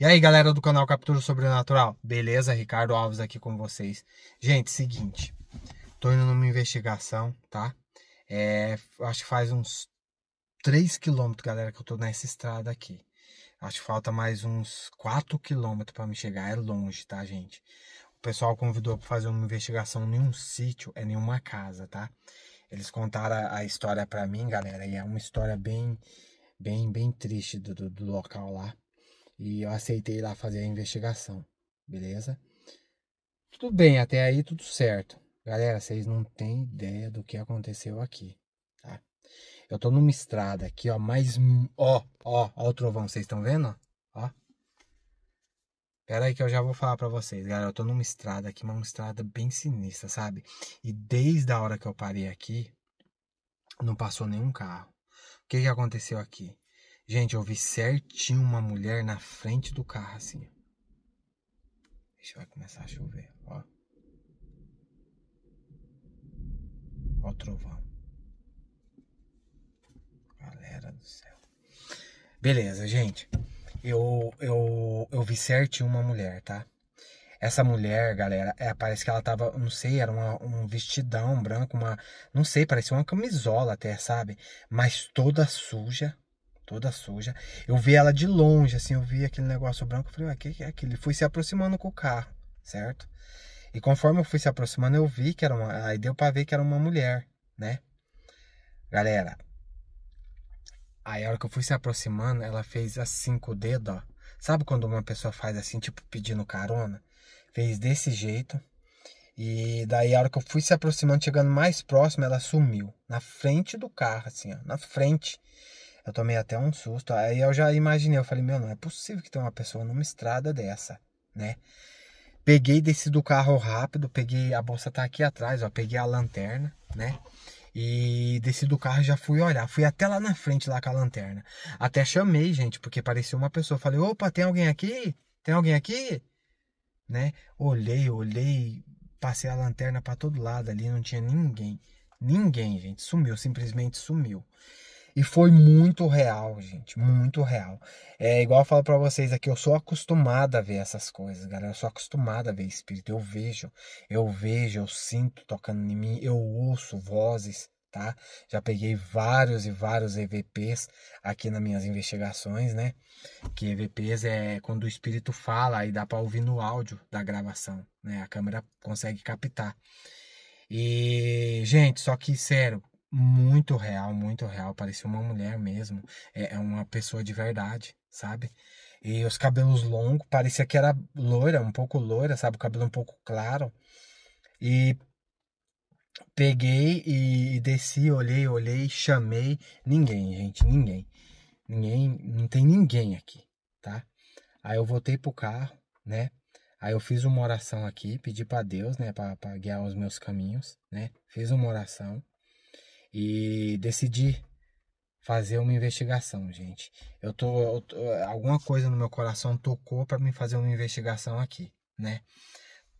E aí, galera do canal Captura Sobrenatural, beleza? Ricardo Alves aqui com vocês. Gente, seguinte, tô indo numa investigação, tá? É, acho que faz uns 3 quilômetros, galera, que eu tô nessa estrada aqui. Acho que falta mais uns 4 quilômetros para me chegar, é longe, tá, gente? O pessoal convidou para fazer uma investigação em um sítio, é nenhuma casa, tá? Eles contaram a história para mim, galera, e é uma história bem, bem, bem triste do, do, do local lá. E eu aceitei lá fazer a investigação, beleza? Tudo bem, até aí tudo certo. Galera, vocês não têm ideia do que aconteceu aqui, tá? Eu tô numa estrada aqui, ó, mais... Ó, ó, ó o trovão, vocês estão vendo? Ó. Pera aí que eu já vou falar para vocês, galera. Eu tô numa estrada aqui, uma estrada bem sinistra, sabe? E desde a hora que eu parei aqui, não passou nenhum carro. O que, que aconteceu aqui? Gente, eu vi certinho uma mulher na frente do carro, assim. Deixa vai começar a chover, ó. Ó o trovão. Galera do céu. Beleza, gente. Eu, eu, eu vi certinho uma mulher, tá? Essa mulher, galera, é, parece que ela tava, não sei, era uma, um vestidão branco, uma. Não sei, parecia uma camisola até, sabe? Mas toda suja toda suja. Eu vi ela de longe, assim, eu vi aquele negócio branco, eu falei, ué, que, que é aquilo? E fui se aproximando com o carro, certo? E conforme eu fui se aproximando, eu vi que era uma. Aí deu pra ver que era uma mulher, né? Galera. Aí a hora que eu fui se aproximando, ela fez assim com o dedo, ó. Sabe quando uma pessoa faz assim, tipo pedindo carona? Fez desse jeito. E daí a hora que eu fui se aproximando, chegando mais próximo, ela sumiu. Na frente do carro, assim, ó. Na frente. Eu tomei até um susto. Aí eu já imaginei, eu falei, meu, não é possível que tenha uma pessoa numa estrada dessa, né? Peguei, desci do carro rápido, peguei, a bolsa tá aqui atrás, ó, peguei a lanterna, né? E desci do carro e já fui olhar. Fui até lá na frente, lá com a lanterna. Até chamei, gente, porque parecia uma pessoa. Falei, opa, tem alguém aqui? Tem alguém aqui? Né? Olhei, olhei, passei a lanterna para todo lado ali, não tinha ninguém. Ninguém, gente, sumiu, simplesmente sumiu. E foi muito real, gente, muito real. É igual eu falo para vocês aqui, eu sou acostumada a ver essas coisas, galera. Eu sou acostumada a ver espírito. Eu vejo, eu vejo, eu sinto tocando em mim, eu ouço vozes, tá? Já peguei vários e vários EVPs aqui nas minhas investigações, né? Que EVPs é quando o espírito fala e dá para ouvir no áudio da gravação, né? A câmera consegue captar. E, gente, só que sério, muito real, muito real. Parecia uma mulher mesmo. É, é uma pessoa de verdade, sabe? E os cabelos longos, parecia que era loira, um pouco loira, sabe? O cabelo um pouco claro. E peguei e desci, olhei, olhei, chamei. Ninguém, gente, ninguém. Ninguém, não tem ninguém aqui, tá? Aí eu voltei pro carro, né? Aí eu fiz uma oração aqui, pedi para Deus, né, para guiar os meus caminhos, né? Fiz uma oração, e decidi fazer uma investigação, gente. Eu tô, eu tô alguma coisa no meu coração tocou para me fazer uma investigação aqui, né?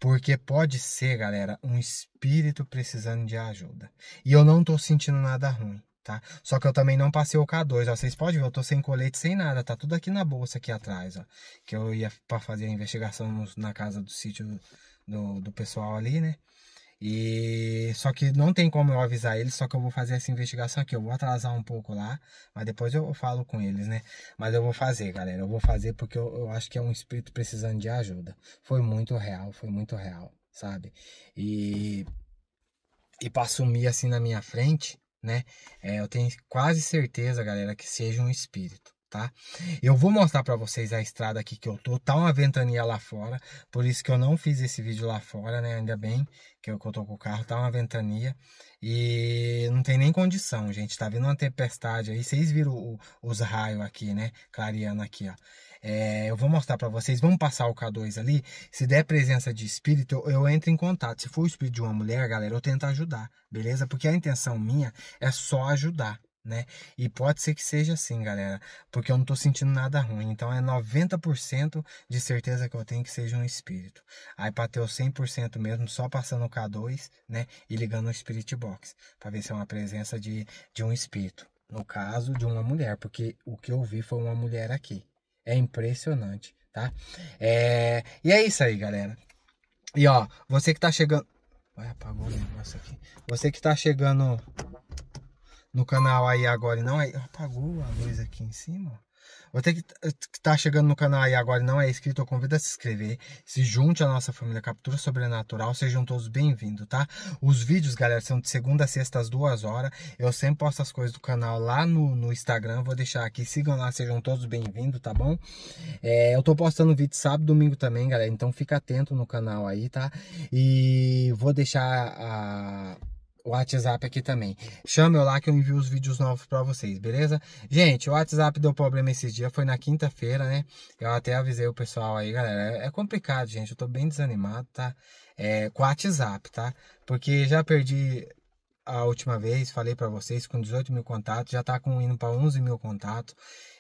Porque pode ser, galera, um espírito precisando de ajuda. E eu não tô sentindo nada ruim, tá? Só que eu também não passei o K2, ó. Vocês podem ver, eu tô sem colete, sem nada. Tá tudo aqui na bolsa, aqui atrás, ó. Que eu ia para fazer a investigação na casa do sítio do, do pessoal ali, né? E só que não tem como eu avisar eles, só que eu vou fazer essa investigação aqui. Eu vou atrasar um pouco lá, mas depois eu falo com eles, né? Mas eu vou fazer, galera. Eu vou fazer porque eu, eu acho que é um espírito precisando de ajuda. Foi muito real, foi muito real, sabe? E e para sumir assim na minha frente, né? É, eu tenho quase certeza, galera, que seja um espírito tá? Eu vou mostrar para vocês a estrada aqui que eu tô, tá uma ventania lá fora, por isso que eu não fiz esse vídeo lá fora, né? Ainda bem que eu, é que eu tô com o carro, tá uma ventania e não tem nem condição, gente, tá vindo uma tempestade aí, vocês viram o, os raios aqui, né? Clareando aqui, ó. É, eu vou mostrar para vocês, vamos passar o K2 ali, se der presença de espírito, eu, eu entro em contato. Se for o espírito de uma mulher, galera, eu tento ajudar, beleza? Porque a intenção minha é só ajudar, né? E pode ser que seja assim, galera, porque eu não estou sentindo nada ruim. Então é 90% de certeza que eu tenho que seja um espírito. Aí para ter o 100% mesmo, só passando o K2, né, e ligando o Spirit Box, para ver se é uma presença de, de um espírito. No caso de uma mulher, porque o que eu vi foi uma mulher aqui. É impressionante, tá? É... E é isso aí, galera. E ó, você que tá chegando. Ué, apagou o negócio aqui. Você que tá chegando no canal aí agora e não é. Apagou a luz aqui em cima. Você que tá chegando no canal aí agora e não é inscrito, eu convido a se inscrever. Se junte à nossa família Captura Sobrenatural. Sejam todos bem-vindos, tá? Os vídeos, galera, são de segunda a sexta às duas horas. Eu sempre posto as coisas do canal lá no, no Instagram. Vou deixar aqui. Sigam lá, sejam todos bem-vindos, tá bom? É, eu tô postando vídeo sábado domingo também, galera. Então fica atento no canal aí, tá? E vou deixar a o WhatsApp aqui também. Chama eu lá que eu envio os vídeos novos para vocês, beleza? Gente, o WhatsApp deu problema esses dias, foi na quinta-feira, né? Eu até avisei o pessoal aí, galera. É, é complicado, gente. Eu tô bem desanimado, tá? É, com o WhatsApp, tá? Porque já perdi a última vez, falei para vocês, com 18 mil contatos, já tá com, indo para 11 mil contatos.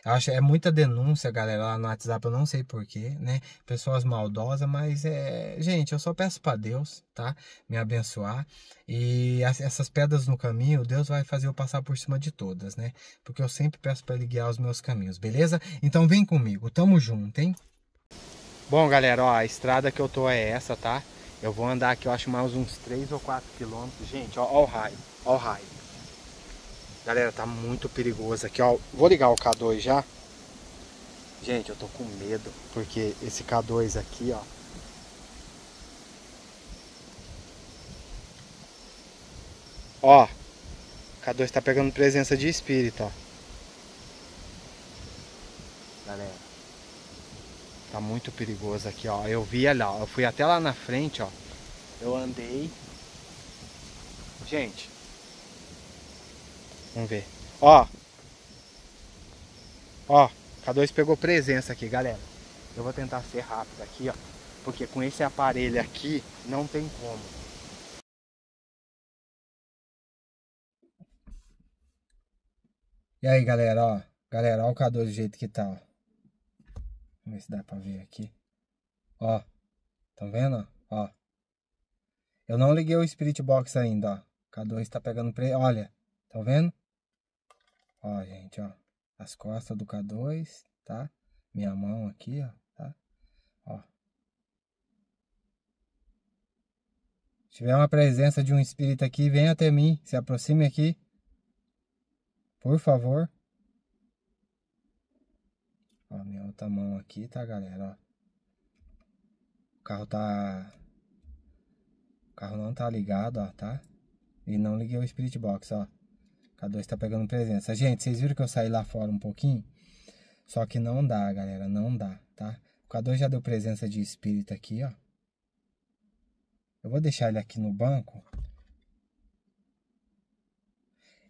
Eu acho é muita denúncia, galera, lá no WhatsApp, eu não sei porquê, né? Pessoas maldosas, mas é. Gente, eu só peço para Deus, tá? Me abençoar. E as, essas pedras no caminho, Deus vai fazer eu passar por cima de todas, né? Porque eu sempre peço para Ele guiar os meus caminhos, beleza? Então vem comigo, tamo junto, hein? Bom, galera, ó, a estrada que eu tô é essa, tá? Eu vou andar aqui, eu acho mais uns 3 ou 4 quilômetros. Gente, ó, ó o raio, ó o raio. Galera, tá muito perigoso aqui, ó. Vou ligar o K2 já. Gente, eu tô com medo, porque esse K2 aqui, ó. Ó, o K2 tá pegando presença de espírito, ó. Galera, Tá muito perigoso aqui, ó. Eu vi ó. eu fui até lá na frente, ó. Eu andei. Gente. Vamos ver. Ó. Ó, K2 pegou presença aqui, galera. Eu vou tentar ser rápido aqui, ó. Porque com esse aparelho aqui, não tem como. E aí, galera, ó. Galera, ó o K2 do jeito que tá, ó. Vamos ver se dá pra ver aqui. Ó. Tão tá vendo? Ó. Eu não liguei o Spirit Box ainda, ó. K2 tá pegando pre... Olha. Tão tá vendo? Ó, gente, ó. As costas do K2, tá? Minha mão aqui, ó. Tá? Ó. Se tiver uma presença de um espírito aqui, venha até mim. Se aproxime aqui. Por favor. Ó, minha outra mão aqui, tá, galera? Ó. O carro tá... O carro não tá ligado, ó, tá? E não liguei o Spirit Box, ó. K2 tá pegando presença. Gente, vocês viram que eu saí lá fora um pouquinho? Só que não dá, galera, não dá, tá? O K2 já deu presença de espírito aqui, ó. Eu vou deixar ele aqui no banco.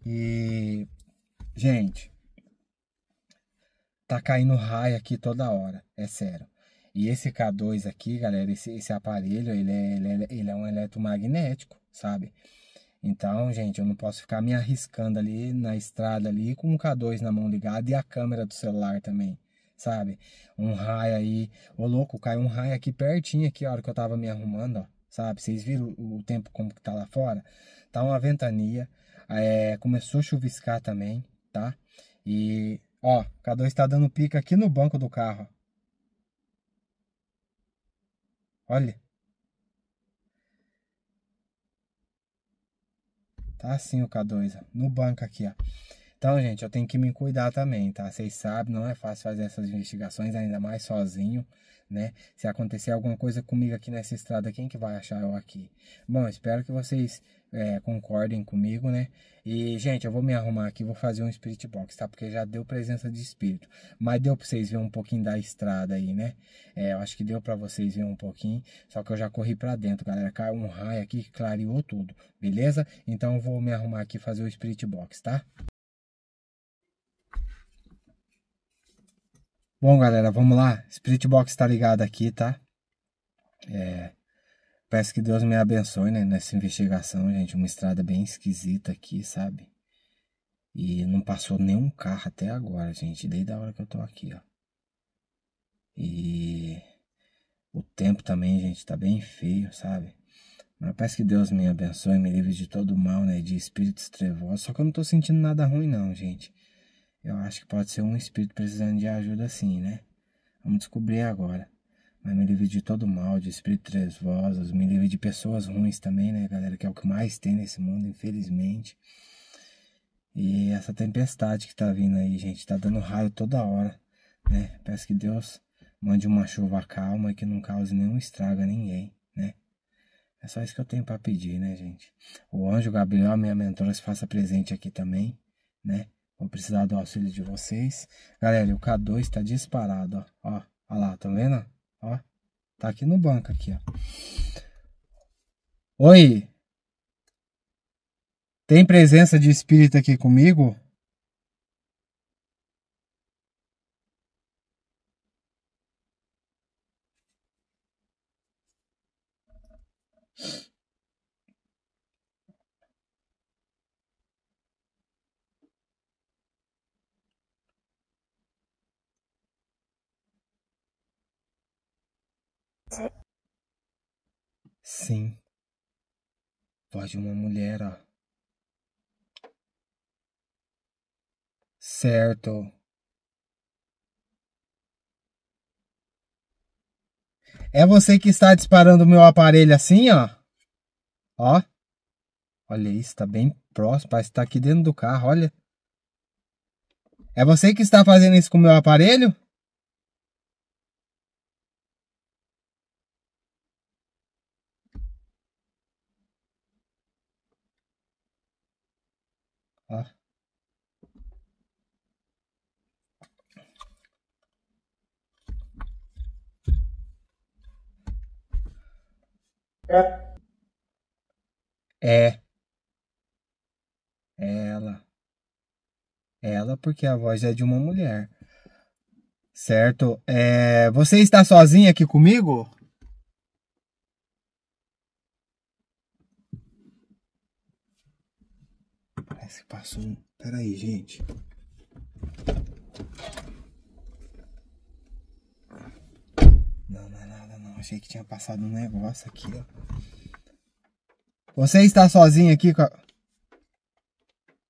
E, gente, tá caindo raio aqui toda hora, é sério. E esse K2 aqui, galera, esse, esse aparelho, ele é, ele, é, ele é um eletromagnético, sabe? Então, gente, eu não posso ficar me arriscando ali na estrada ali com o K2 na mão ligada e a câmera do celular também, sabe? Um raio aí, ô louco, caiu um raio aqui pertinho aqui, a hora que eu tava me arrumando, ó, sabe? Vocês viram o tempo como que tá lá fora? Tá uma ventania, é, começou a chuviscar também, tá? E Ó, K2 está dando pica aqui no banco do carro. Olha. Tá assim o K2, ó, no banco aqui, ó. Então, gente, eu tenho que me cuidar também, tá? Vocês sabem, não é fácil fazer essas investigações, ainda mais sozinho, né? Se acontecer alguma coisa comigo aqui nessa estrada, quem que vai achar eu aqui? Bom, espero que vocês é, concordem comigo, né? E, gente, eu vou me arrumar aqui, vou fazer um spirit box, tá? Porque já deu presença de espírito. Mas deu pra vocês verem um pouquinho da estrada aí, né? É, eu acho que deu pra vocês verem um pouquinho. Só que eu já corri pra dentro, galera. Caiu um raio aqui que clareou tudo, beleza? Então eu vou me arrumar aqui fazer o spirit box, tá? Bom, galera, vamos lá. Spirit Box tá ligado aqui, tá? É... Peço que Deus me abençoe né, nessa investigação, gente. Uma estrada bem esquisita aqui, sabe? E não passou nenhum carro até agora, gente. Desde a hora que eu tô aqui, ó. E o tempo também, gente, tá bem feio, sabe? Mas peço que Deus me abençoe, me livre de todo mal, né? De espíritos trevosos. Só que eu não tô sentindo nada ruim, não, gente. Eu acho que pode ser um espírito precisando de ajuda sim, né? Vamos descobrir agora. Mas me livre de todo mal, de espíritos vozes, me livre de pessoas ruins também, né, galera? Que é o que mais tem nesse mundo, infelizmente. E essa tempestade que tá vindo aí, gente, tá dando raio toda hora, né? Peço que Deus mande uma chuva calma e que não cause nenhum estrago a ninguém, né? É só isso que eu tenho para pedir, né, gente? O anjo Gabriel, minha mentora, se faça presente aqui também, né? Vou precisar do auxílio de vocês. Galera, o K2 está disparado, ó. Ó, ó lá, tá vendo? Ó, tá aqui no banco, aqui, ó. Oi! Tem presença de espírito aqui comigo? voz de uma mulher, ó. Certo. É você que está disparando o meu aparelho assim, ó. Ó. Olha isso, tá bem próximo, parece que tá aqui dentro do carro, olha. É você que está fazendo isso com o meu aparelho? É. É. Ela. Ela, porque a voz é de uma mulher. Certo? É... Você está sozinha aqui comigo? Parece que passou um. Peraí, gente. Não, não é nada não. Achei que tinha passado um negócio aqui, ó. Você está sozinho aqui com a...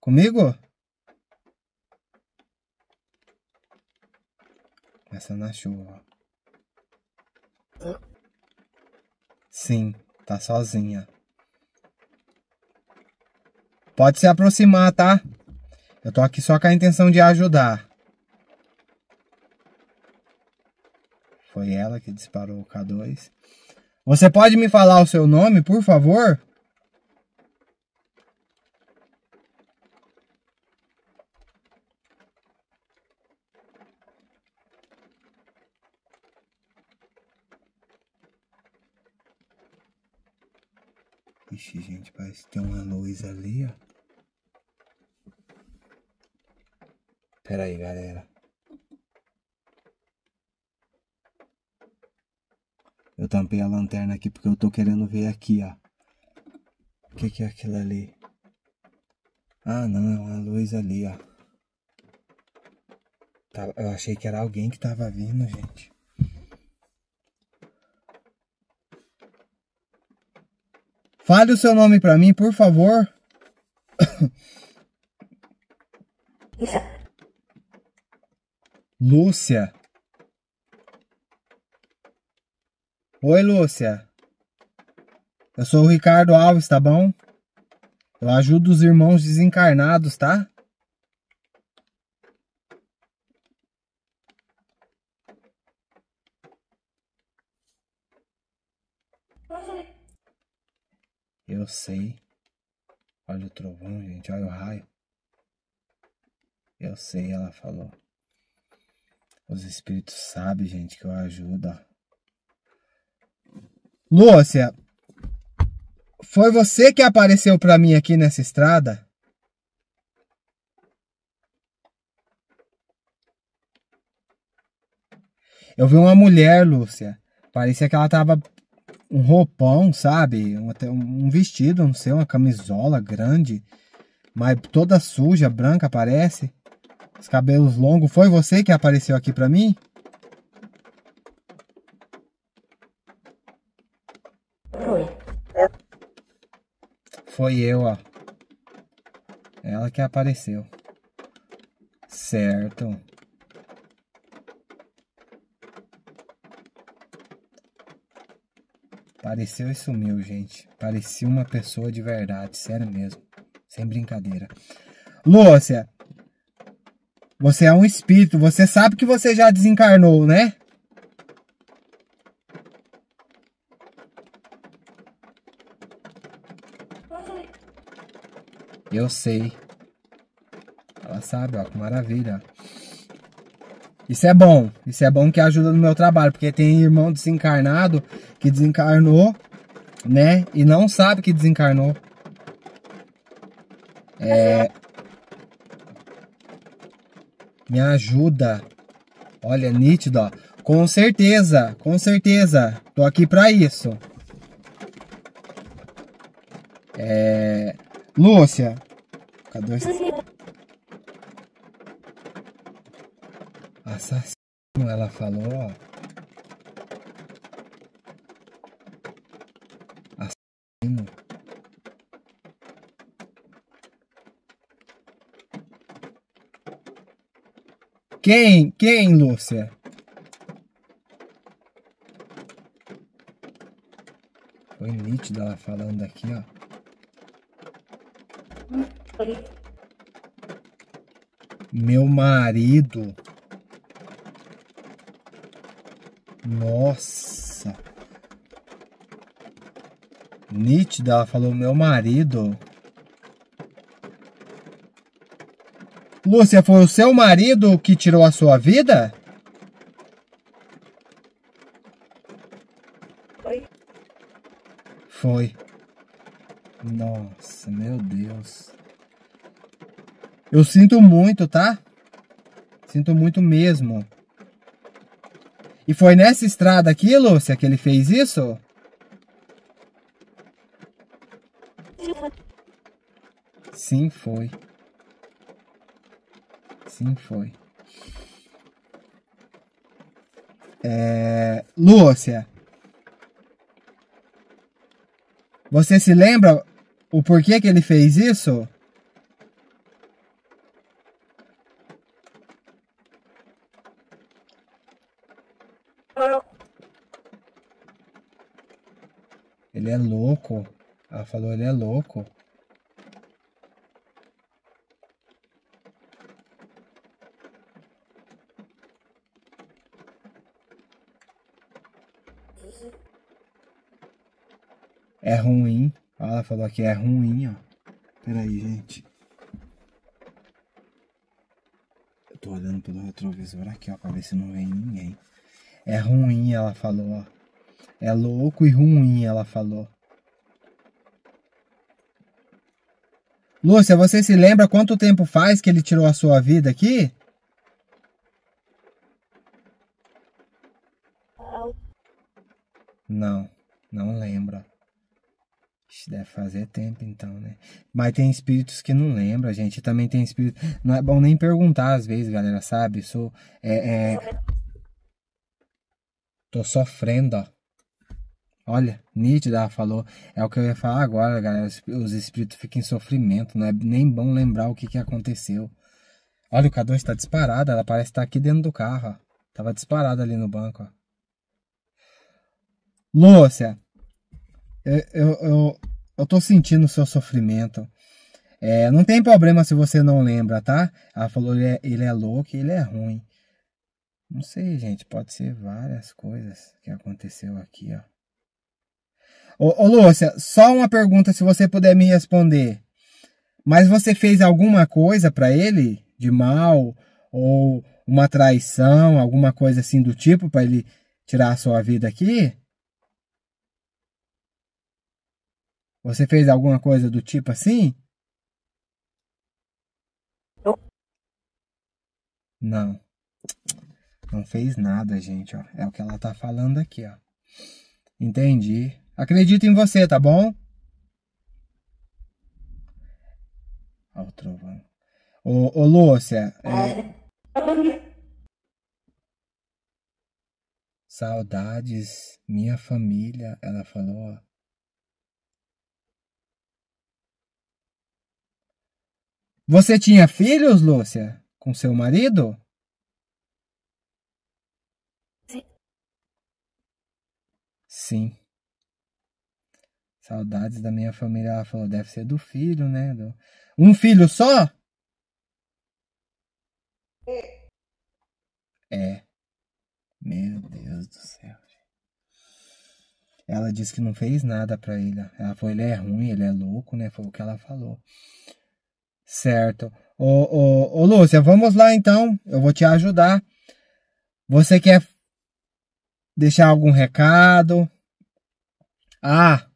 Comigo? Essa na chuva. Sim, tá sozinha. Pode se aproximar, tá? Eu tô aqui só com a intenção de ajudar. Foi ela que disparou o K2. Você pode me falar o seu nome, por favor? Ixi, gente, parece que tem uma luz ali, ó. Pera aí, galera. tampei a lanterna aqui porque eu tô querendo ver aqui, ó. O que, que é aquilo ali? Ah, não, é uma luz ali, ó. Tá, eu achei que era alguém que tava vindo, gente. Fale o seu nome para mim, por favor. Lúcia. Oi, Lúcia. Eu sou o Ricardo Alves, tá bom? Eu ajudo os irmãos desencarnados, tá? Eu sei. Olha o trovão, gente. Olha o raio. Eu sei, ela falou. Os espíritos sabem, gente, que eu ajudo, ó. Lúcia, foi você que apareceu para mim aqui nessa estrada? Eu vi uma mulher, Lúcia. Parecia que ela tava um roupão, sabe? Um, um vestido, não sei, uma camisola grande, mas toda suja, branca parece. Os cabelos longos. Foi você que apareceu aqui para mim? Foi eu, ó. É ela que apareceu. Certo. Apareceu e sumiu, gente. Parecia uma pessoa de verdade, sério mesmo. Sem brincadeira. Lúcia, você é um espírito, você sabe que você já desencarnou, né? Eu sei. Ela sabe, ó, que maravilha. Isso é bom. Isso é bom que ajuda no meu trabalho, porque tem irmão desencarnado que desencarnou, né? E não sabe que desencarnou. É. Me ajuda. Olha, é nítido, ó. Com certeza, com certeza. Tô aqui pra isso. É... Lúcia, Cadastro. Assassino, ela falou, ó. Assassino. Quem? Quem, Lúcia? Foi nítido ela falando aqui, ó. Meu marido. Nossa. Nítida, ela falou meu marido. Lúcia, foi o seu marido que tirou a sua vida? Foi. Foi. Nossa, meu Deus. Eu sinto muito, tá? Sinto muito mesmo. E foi nessa estrada aqui, Lúcia, que ele fez isso? Sim, foi. Sim, foi. É... Lúcia. Você se lembra o porquê que ele fez isso? Ele é louco. Ela falou, ele é louco. É ruim. Ela falou aqui, é ruim, ó. Peraí, gente. Eu tô olhando pelo retrovisor aqui, ó, pra ver se não vem ninguém. É ruim, ela falou, ó. É louco e ruim, ela falou. Lúcia, você se lembra quanto tempo faz que ele tirou a sua vida aqui? Não, não lembra. Deve fazer tempo então, né? Mas tem espíritos que não lembra, gente. Também tem espírito. Não é bom nem perguntar às vezes, galera, sabe? Sou. É, é... Tô sofrendo, ó. Olha, Nietzsche falou, é o que eu ia falar agora, galera. Os espíritos ficam em sofrimento, não é nem bom lembrar o que, que aconteceu. Olha, o K2 está disparada, ela parece estar tá aqui dentro do carro. Ó. Tava disparada ali no banco. Ó. Lúcia, eu, eu, eu, eu tô sentindo o seu sofrimento. É, não tem problema se você não lembra, tá? Ela falou, ele é, ele é louco ele é ruim. Não sei, gente, pode ser várias coisas que aconteceu aqui, ó. Ô, ô Lúcia, só uma pergunta se você puder me responder. Mas você fez alguma coisa para ele de mal ou uma traição, alguma coisa assim do tipo para ele tirar a sua vida aqui? Você fez alguma coisa do tipo assim? Não. Não. fez nada, gente, ó. É o que ela tá falando aqui, ó. Entendi. Acredito em você, tá bom? Olha o trovão. Ô, ô Lúcia. É... Saudades, minha família, ela falou. Você tinha filhos, Lúcia, com seu marido? Sim. Sim. Saudades da minha família. Ela falou, deve ser do filho, né? Do... Um filho só? É. é. Meu Deus do céu. Ela disse que não fez nada para ele. Ela falou, ele é ruim, ele é louco, né? Foi o que ela falou. Certo. Ô, ô, ô Lúcia, vamos lá então. Eu vou te ajudar. Você quer deixar algum recado? Ah,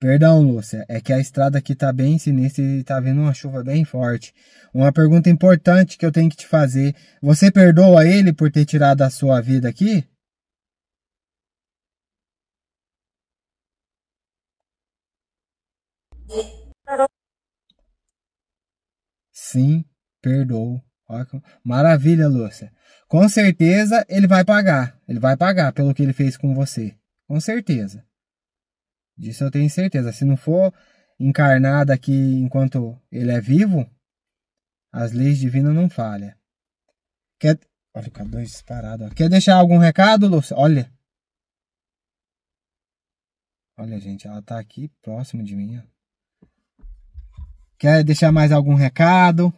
Perdão, Lúcia, é que a estrada aqui tá bem sinistra e tá vindo uma chuva bem forte. Uma pergunta importante que eu tenho que te fazer. Você perdoa ele por ter tirado a sua vida aqui? Sim, perdoou. Maravilha, Lúcia. Com certeza ele vai pagar. Ele vai pagar pelo que ele fez com você. Com certeza. Disso eu tenho certeza. Se não for encarnado aqui enquanto ele é vivo, as leis divinas não falham. Quer... Olha, com dois disparado. Quer deixar algum recado, Lúcia? Olha. Olha, gente, ela tá aqui próximo de mim. Ó. Quer deixar mais algum recado?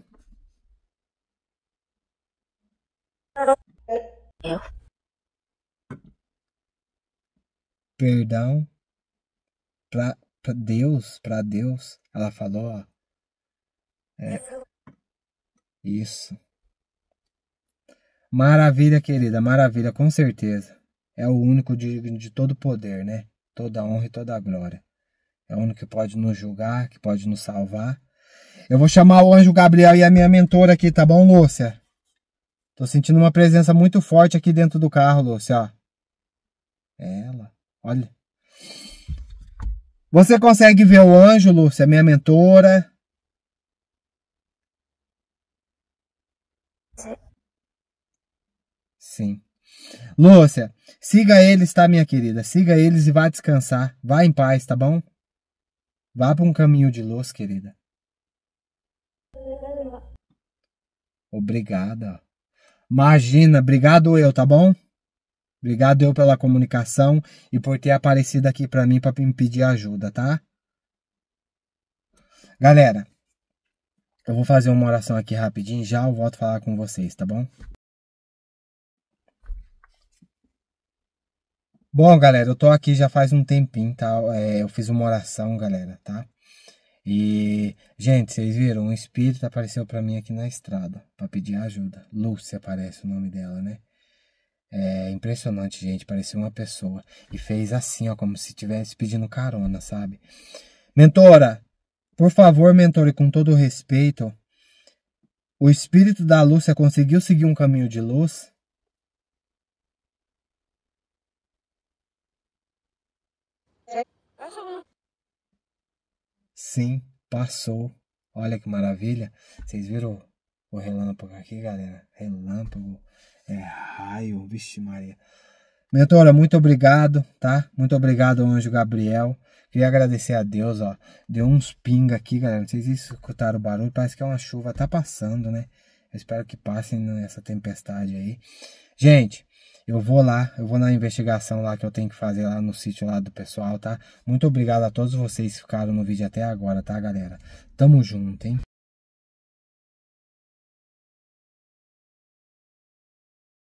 Perdão pra, pra Deus, pra Deus. Ela falou, ó. É. Isso. Maravilha, querida, maravilha, com certeza. É o único digno de todo poder, né? Toda honra e toda glória. É o único que pode nos julgar, que pode nos salvar. Eu vou chamar o anjo Gabriel e a minha mentora aqui, tá bom, Lúcia? Tô sentindo uma presença muito forte aqui dentro do carro, Lúcia, ó. É ela. Olha. Você consegue ver o anjo, Lúcia, é minha mentora? Sim. Lúcia, siga eles, tá, minha querida? Siga eles e vá descansar. Vá em paz, tá bom? Vá para um caminho de luz, querida. Obrigada. Imagina, obrigado eu, tá bom? Obrigado eu pela comunicação e por ter aparecido aqui para mim para me pedir ajuda, tá? Galera, eu vou fazer uma oração aqui rapidinho, já eu volto a falar com vocês, tá bom? Bom, galera, eu tô aqui já faz um tempinho, tá? É, eu fiz uma oração, galera, tá? E, gente, vocês viram? Um espírito apareceu para mim aqui na estrada para pedir ajuda. Lúcia aparece o nome dela, né? É impressionante, gente. Parecia uma pessoa. E fez assim, ó, como se estivesse pedindo carona, sabe? Mentora, por favor, mentora, e com todo respeito, o espírito da Lúcia conseguiu seguir um caminho de luz? Sim, passou. Olha que maravilha. Vocês viram o relâmpago aqui, galera? Relâmpago. É raio, vixe Maria. Mentora, muito obrigado, tá? Muito obrigado, anjo Gabriel. Queria agradecer a Deus, ó. Deu uns pinga aqui, galera. Não sei se escutaram o barulho. Parece que é uma chuva. Tá passando, né? Eu espero que passe nessa tempestade aí. Gente, eu vou lá. Eu vou na investigação lá que eu tenho que fazer lá no sítio lá do pessoal, tá? Muito obrigado a todos vocês que ficaram no vídeo até agora, tá, galera? Tamo junto, hein?